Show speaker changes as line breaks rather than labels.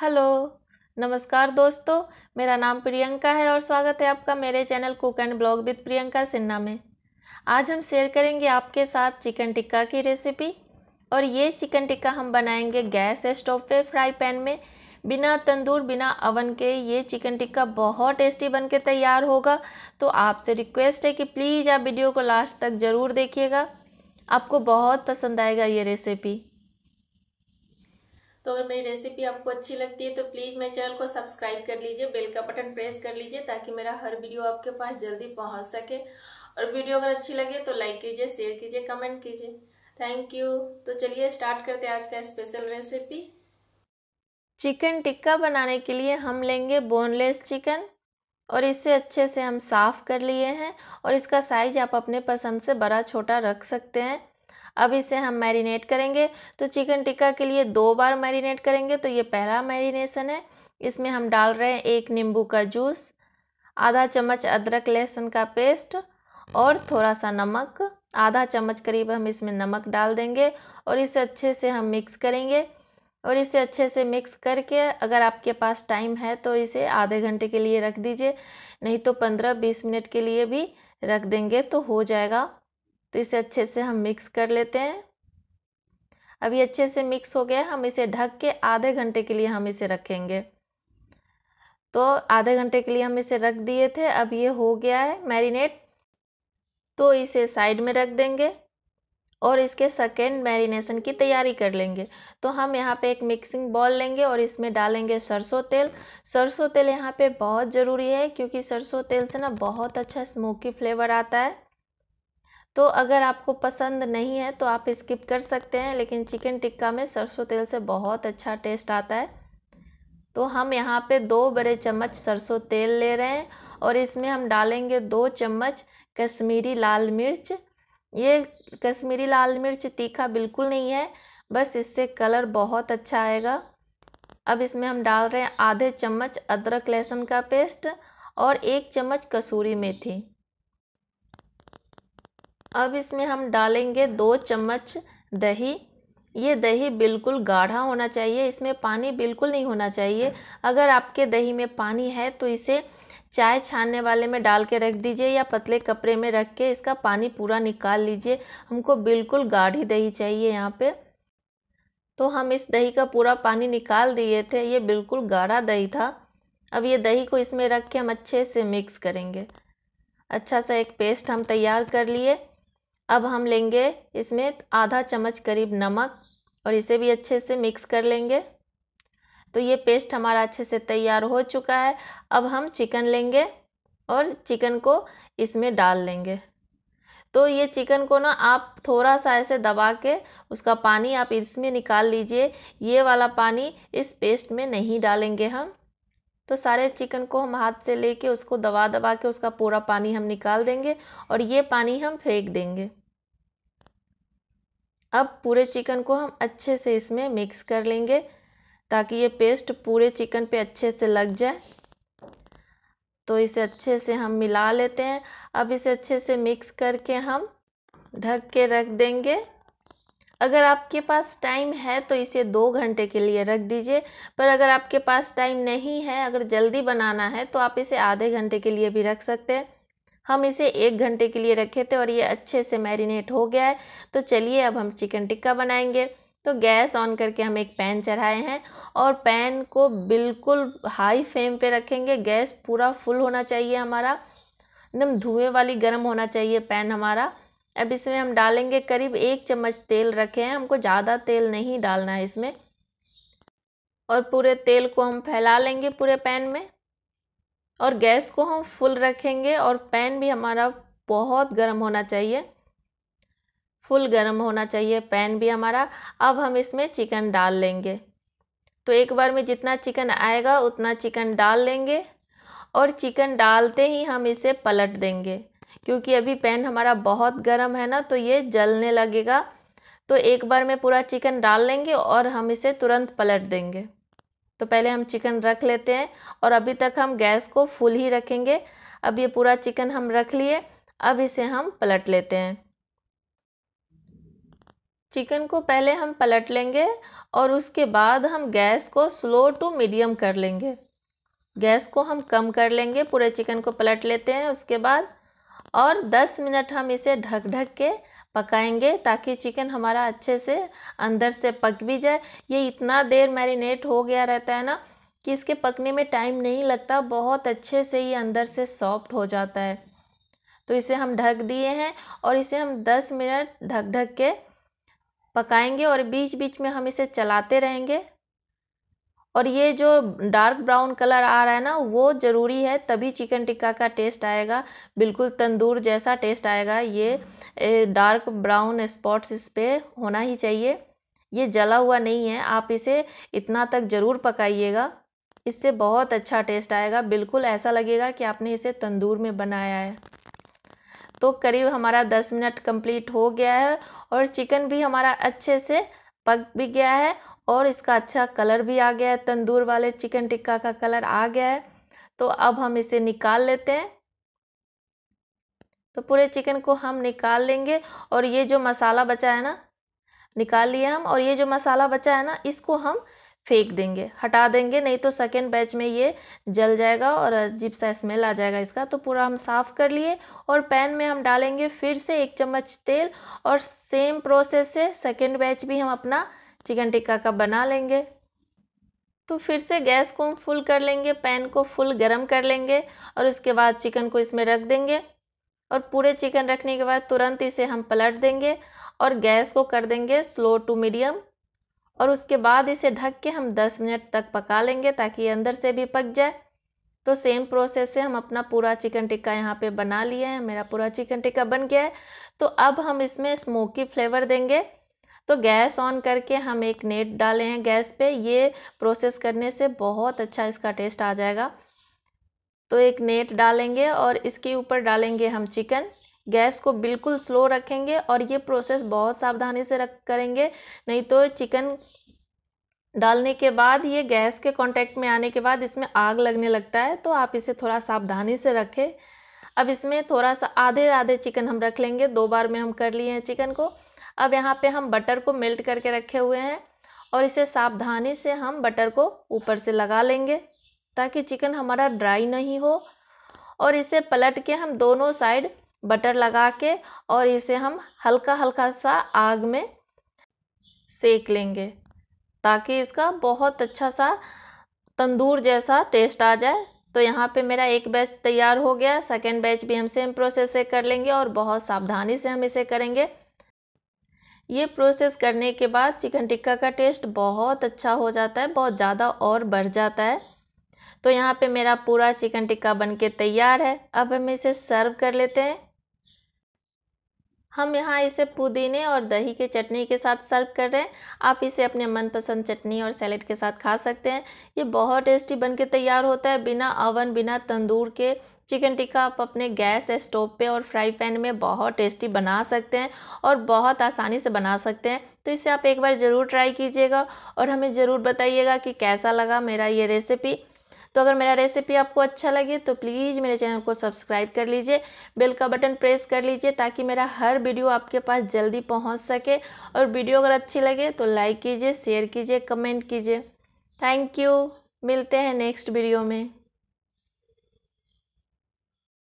hello नमस्कार दोस्तों मेरा नाम प्रियंका है और स्वागत है आपका मेरे channel cook and blog with Priyanka Sinha में आज हम शेयर करेंगे आपके साथ चिकन टिक्का की रेसिपी और ये चिकन टिक्का हम बनाएंगे गैस स्टोव पे फ्राई पैन में बिना तंदूर बिना अवन के ये चिकन टिक्का बहुत टेस्टी बन के तैयार होगा तो आपसे रिक्वेस्ट है कि प्लीज़ आप वीडियो को लास्ट तक ज़रूर देखिएगा आपको बहुत पसंद आएगा ये रेसिपी तो अगर मेरी रेसिपी आपको अच्छी लगती है तो प्लीज़ मेरे चैनल को सब्सक्राइब कर लीजिए बेल का बटन प्रेस कर लीजिए ताकि मेरा हर वीडियो आपके पास जल्दी पहुंच सके और वीडियो अगर अच्छी लगे तो लाइक कीजिए शेयर कीजिए कमेंट कीजिए थैंक यू तो चलिए स्टार्ट करते हैं आज का स्पेशल रेसिपी चिकन टिक्का बनाने के लिए हम लेंगे बोनलेस चिकन और इसे अच्छे से हम साफ़ कर लिए हैं और इसका साइज आप अपने पसंद से बड़ा छोटा रख सकते हैं अब इसे हम मैरिनेट करेंगे तो चिकन टिक्का के लिए दो बार मैरिनेट करेंगे तो ये पहला मैरिनेशन है इसमें हम डाल रहे हैं एक नींबू का जूस आधा चम्मच अदरक लहसुन का पेस्ट और थोड़ा सा नमक आधा चम्मच करीब हम इसमें नमक डाल देंगे और इसे अच्छे से हम मिक्स करेंगे और इसे अच्छे से मिक्स करके अगर आपके पास टाइम है तो इसे आधे घंटे के लिए रख दीजिए नहीं तो पंद्रह बीस मिनट के लिए भी रख देंगे तो हो जाएगा तो इसे अच्छे से हम मिक्स कर लेते हैं अभी अच्छे से मिक्स हो गया हम इसे ढक के आधे घंटे के लिए हम इसे रखेंगे तो आधे घंटे के लिए हम इसे रख दिए थे अब ये हो गया है मैरिनेट तो इसे साइड में रख देंगे और इसके सेकेंड मैरिनेशन की तैयारी कर लेंगे तो हम यहाँ पे एक मिक्सिंग बॉल लेंगे और इसमें डालेंगे सरसों तेल सरसों तेल यहाँ पे बहुत ज़रूरी है क्योंकि सरसों तेल से ना बहुत अच्छा स्मोकी फ्लेवर आता है तो अगर आपको पसंद नहीं है तो आप स्किप कर सकते हैं लेकिन चिकन टिक्का में सरसों तेल से बहुत अच्छा टेस्ट आता है तो हम यहाँ पे दो बड़े चम्मच सरसों तेल ले रहे हैं और इसमें हम डालेंगे दो चम्मच कश्मीरी लाल मिर्च ये कश्मीरी लाल मिर्च तीखा बिल्कुल नहीं है बस इससे कलर बहुत अच्छा आएगा अब इसमें हम डाल रहे हैं आधे चम्मच अदरक लहसुन का पेस्ट और एक चम्मच कसूरी मेथी अब इसमें हम डालेंगे दो चम्मच दही ये दही बिल्कुल गाढ़ा होना चाहिए इसमें पानी बिल्कुल नहीं होना चाहिए अगर आपके दही में पानी है तो इसे चाय छानने वाले में डाल के रख दीजिए या पतले कपड़े में रख के इसका पानी पूरा निकाल लीजिए हमको बिल्कुल गाढ़ी दही चाहिए यहाँ पे तो हम इस दही का पूरा पानी निकाल दिए थे ये बिल्कुल गाढ़ा दही था अब ये दही को इसमें रख के हम अच्छे से मिक्स करेंगे अच्छा सा एक पेस्ट हम तैयार कर लिए अब हम लेंगे इसमें आधा चम्मच करीब नमक और इसे भी अच्छे से मिक्स कर लेंगे तो ये पेस्ट हमारा अच्छे से तैयार हो चुका है अब हम चिकन लेंगे और चिकन को इसमें डाल लेंगे तो ये चिकन को ना आप थोड़ा सा ऐसे दबा के उसका पानी आप इसमें निकाल लीजिए ये वाला पानी इस पेस्ट में नहीं डालेंगे हम तो सारे चिकन को हम हाथ से लेके उसको दबा दबा के उसका पूरा पानी हम निकाल देंगे और ये पानी हम फेंक देंगे अब पूरे चिकन को हम अच्छे से इसमें मिक्स कर लेंगे ताकि ये पेस्ट पूरे चिकन पे अच्छे से लग जाए तो इसे अच्छे से हम मिला लेते हैं अब इसे अच्छे से मिक्स करके हम ढक के रख देंगे अगर आपके पास टाइम है तो इसे दो घंटे के लिए रख दीजिए पर अगर आपके पास टाइम नहीं है अगर जल्दी बनाना है तो आप इसे आधे घंटे के लिए भी रख सकते हैं हम इसे एक घंटे के लिए रखे थे और ये अच्छे से मैरिनेट हो गया है तो चलिए अब हम चिकन टिक्का बनाएंगे तो गैस ऑन करके हम एक पैन चढ़ाए हैं और पैन को बिल्कुल हाई फ्लेम पे रखेंगे गैस पूरा फुल होना चाहिए हमारा एकदम धुएँ वाली गर्म होना चाहिए पैन हमारा अब इसमें हम डालेंगे करीब एक चम्मच तेल रखे हैं हमको ज़्यादा तेल नहीं डालना है इसमें और पूरे तेल को हम फैला लेंगे पूरे पैन में और गैस को हम फुल रखेंगे और पैन भी हमारा बहुत गर्म होना चाहिए फुल गर्म होना चाहिए पैन भी हमारा अब हम इसमें चिकन डाल लेंगे तो एक बार में जितना चिकन आएगा उतना चिकन डाल लेंगे और चिकन डालते ही हम इसे पलट देंगे क्योंकि अभी पैन हमारा बहुत गर्म है ना तो ये जलने लगेगा तो एक बार में पूरा चिकन डाल लेंगे और हम इसे तुरंत पलट देंगे तो पहले हम चिकन रख लेते हैं और अभी तक हम गैस को फुल ही रखेंगे अब ये पूरा चिकन हम रख लिए अब इसे हम पलट लेते हैं चिकन को पहले हम पलट लेंगे और उसके बाद हम गैस को स्लो टू मीडियम कर लेंगे गैस को हम कम कर लेंगे पूरे चिकन को पलट लेते हैं उसके बाद और 10 मिनट हम इसे ढक ढक के पकाएंगे ताकि चिकन हमारा अच्छे से अंदर से पक भी जाए ये इतना देर मैरिनेट हो गया रहता है ना कि इसके पकने में टाइम नहीं लगता बहुत अच्छे से ये अंदर से सॉफ्ट हो जाता है तो इसे हम ढक दिए हैं और इसे हम 10 मिनट ढक ढक के पकाएंगे और बीच बीच में हम इसे चलाते रहेंगे और ये जो डार्क ब्राउन कलर आ रहा है ना वो ज़रूरी है तभी चिकन टिक्का का टेस्ट आएगा बिल्कुल तंदूर जैसा टेस्ट आएगा ये डार्क ब्राउन स्पॉट्स इस पर होना ही चाहिए ये जला हुआ नहीं है आप इसे इतना तक ज़रूर पकाइएगा इससे बहुत अच्छा टेस्ट आएगा बिल्कुल ऐसा लगेगा कि आपने इसे तंदूर में बनाया है तो करीब हमारा दस मिनट कंप्लीट हो गया है और चिकन भी हमारा अच्छे से पक भी गया है और इसका अच्छा कलर भी आ गया है तंदूर वाले चिकन टिक्का का कलर आ गया है तो अब हम इसे निकाल लेते हैं तो पूरे चिकन को हम निकाल लेंगे और ये जो मसाला बचा है ना निकाल लिए हम और ये जो मसाला बचा है ना इसको हम फेंक देंगे हटा देंगे नहीं तो सेकेंड बैच में ये जल जाएगा और अजीब सा स्मेल आ जाएगा इसका तो पूरा हम साफ़ कर लिए और पैन में हम डालेंगे फिर से एक चम्मच तेल और सेम प्रोसेस से सेकेंड बैच भी हम अपना चिकन टिक्का का बना लेंगे तो फिर से गैस को हम फुल कर लेंगे पैन को फुल गरम कर लेंगे और उसके बाद चिकन को इसमें रख देंगे और पूरे चिकन रखने के बाद तुरंत इसे हम पलट देंगे और गैस को कर देंगे स्लो टू मीडियम और उसके बाद इसे ढक के हम 10 मिनट तक पका लेंगे ताकि अंदर से भी पक जाए तो सेम प्रोसेस से हम अपना पूरा चिकन टिक्का यहाँ पे बना लिए हैं मेरा पूरा चिकन टिक्का बन गया है तो अब हम इसमें स्मोकी फ्लेवर देंगे तो गैस ऑन करके हम एक नेट डाले हैं गैस पे ये प्रोसेस करने से बहुत अच्छा इसका टेस्ट आ जाएगा तो एक नेट डालेंगे और इसके ऊपर डालेंगे हम चिकन गैस को बिल्कुल स्लो रखेंगे और ये प्रोसेस बहुत सावधानी से रख करेंगे नहीं तो चिकन डालने के बाद ये गैस के कांटेक्ट में आने के बाद इसमें आग लगने लगता है तो आप इसे थोड़ा सावधानी से रखें अब इसमें थोड़ा सा आधे आधे चिकन हम रख लेंगे दो बार में हम कर लिए हैं चिकन को अब यहाँ पे हम बटर को मेल्ट करके रखे हुए हैं और इसे सावधानी से हम बटर को ऊपर से लगा लेंगे ताकि चिकन हमारा ड्राई नहीं हो और इसे पलट के हम दोनों साइड बटर लगा के और इसे हम हल्का हल्का सा आग में सेक लेंगे ताकि इसका बहुत अच्छा सा तंदूर जैसा टेस्ट आ जाए तो यहाँ पे मेरा एक बैच तैयार हो गया सेकेंड बैच भी हम सेम प्रोसेस से कर लेंगे और बहुत सावधानी से हम इसे करेंगे ये प्रोसेस करने के बाद चिकन टिक्का का टेस्ट बहुत अच्छा हो जाता है बहुत ज़्यादा और बढ़ जाता है तो यहाँ पे मेरा पूरा चिकन टिक्का बनके तैयार है अब हम इसे सर्व कर लेते हैं हम यहाँ इसे पुदीने और दही के चटनी के साथ सर्व कर रहे हैं आप इसे अपने मनपसंद चटनी और सैलड के साथ खा सकते हैं ये बहुत टेस्टी बन के तैयार होता है बिना अवन बिना तंदूर के चिकन टिक्का आप अपने गैस या स्टोव पे और फ्राई पैन में बहुत टेस्टी बना सकते हैं और बहुत आसानी से बना सकते हैं तो इसे आप एक बार ज़रूर ट्राई कीजिएगा और हमें ज़रूर बताइएगा कि कैसा लगा मेरा ये रेसिपी तो अगर मेरा रेसिपी आपको अच्छा लगे तो प्लीज़ मेरे चैनल को सब्सक्राइब कर लीजिए बेल का बटन प्रेस कर लीजिए ताकि मेरा हर वीडियो आपके पास जल्दी पहुंच सके और वीडियो अगर अच्छी लगे तो लाइक कीजिए शेयर कीजिए कमेंट कीजिए थैंक यू मिलते हैं नेक्स्ट वीडियो में